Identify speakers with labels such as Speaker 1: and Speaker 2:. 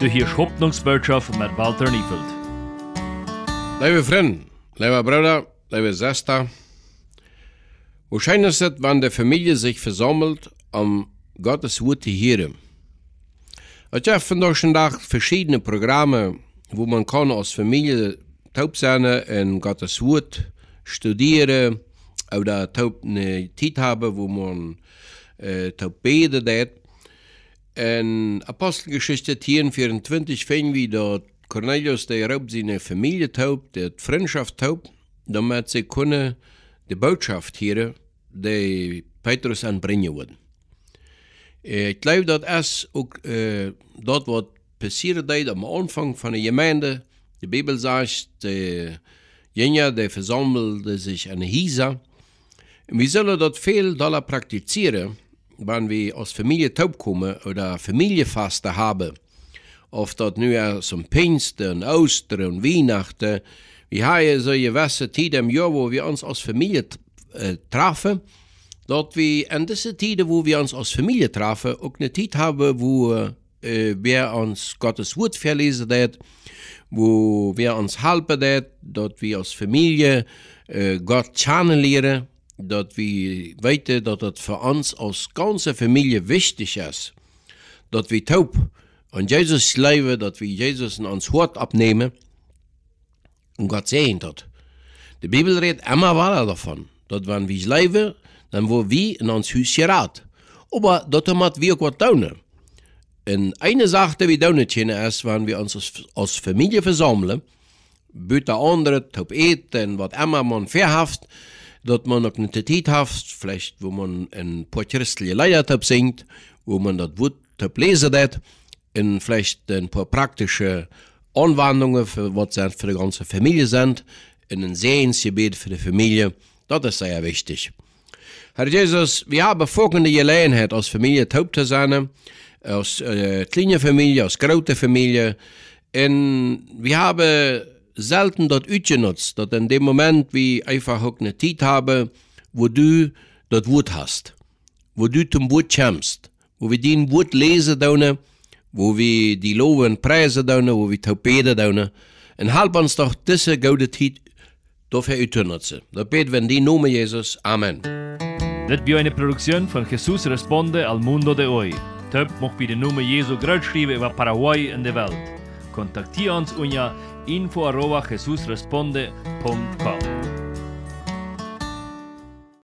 Speaker 1: Du hörst Hoffnungsbotschaft mit Walter Niefeld. Liebe Freunde, liebe Brüder, liebe Schwester, wahrscheinlich ist es, wenn die Familie sich versammelt, um Gottes Wort zu hören? Ich habe von euch schon gedacht, verschiedene Programme, wo man kann als Familie taub sein und Gottes Wort studieren oder taub eine Zeit haben, wo man äh, taub beten kann. In Apostelgeschichte 24 finden wir, dass Cornelius der Haupt seine Familie taubt, die Freundschaft taubt, damit sie können die Botschaft hier, die Petrus anbringen würden. Äh, ich glaube, dass es auch äh, dort, was passiert ist am Anfang von der Gemeinde, die Bibel sagt, die Jünger, die versammelten sich an Hisa. Wir sollen dort viel Dollar praktizieren, wenn wir als Familie taub kommen oder Familienfaste haben, of dat nu ja zum Pinsten, Ostern en Weihnachten, wir zo je gewisse tijden im Jahr, wo wir uns als Familie äh, treffen, dat wir in deze tijden wo wir uns als Familie treffen, ook een tijd hebben wo äh, wir uns Gottes Wort verlesen, dat, wo wir uns helfen, dat, we wir als Familie äh, Gott channelieren dat wie weite dat het für ans als ganze Familie wichtig ist, dat wie taub an Jesus leiwe, dat wie Jesus ans Hort abnehmen und Gott sehen dat. De Bibel redt immer wahr davon, dat wenn wie leiwe, dann wo wie in ans Hüsje rat. Aber dat mat wie auch wat daunen. En eine Sache, wie daunen tjene ist, wenn wir uns als, als Familie versammeln, büte andere taub eten, wat immer man verhaft, dat man op een tetiethaft, vielleicht wo man een portchristelijke Lieder hebt singt, wo man dat woord hebt lezen dat, en vielleicht een paar praktische Anwendungen für was sind für die ganze Familie sind, in een Sehensgebet für die Familie, dat is sehr wichtig. Herr Jesus, wir haben folgende Gelegenheit als Familie taub zu sein, als äh, kleine Familie, als große Familie, Und wir haben selten dat utgenutzt, dat in dem Moment wie einfach ook ne tijd habe, wo du dat woord hast, wo du zum woord chamst, wo wir die woord lesen daune, wo wir die loven, preisen daune, wo wir Taupede daunen. En halb ons toch deze gouden tijd dafür nutzen. Dat beten wir in die Nome Jesus. Amen. Dit war eine Produktion von Jesus Responde al Mundo de Hoy. Töp mocht bij de Nome Jesu groß über Paraguay in de Welt. ons uña info arroba com